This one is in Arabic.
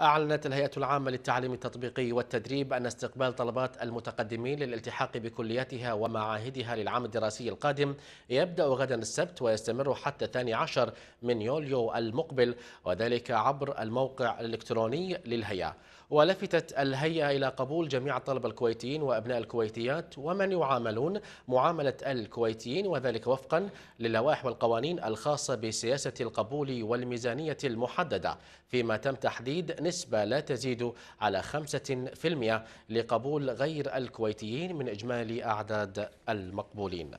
أعلنت الهيئة العامة للتعليم التطبيقي والتدريب أن استقبال طلبات المتقدمين للالتحاق بكلياتها ومعاهدها للعام الدراسي القادم يبدأ غدا السبت ويستمر حتى 12 من يوليو المقبل وذلك عبر الموقع الإلكتروني للهيئة ولفتت الهيئة إلى قبول جميع الطلبة الكويتيين وأبناء الكويتيات ومن يعاملون معاملة الكويتيين وذلك وفقا للوائح والقوانين الخاصة بسياسة القبول والميزانية المحددة فيما تم تحديد بنسبة لا تزيد على 5% لقبول غير الكويتيين من إجمالي أعداد المقبولين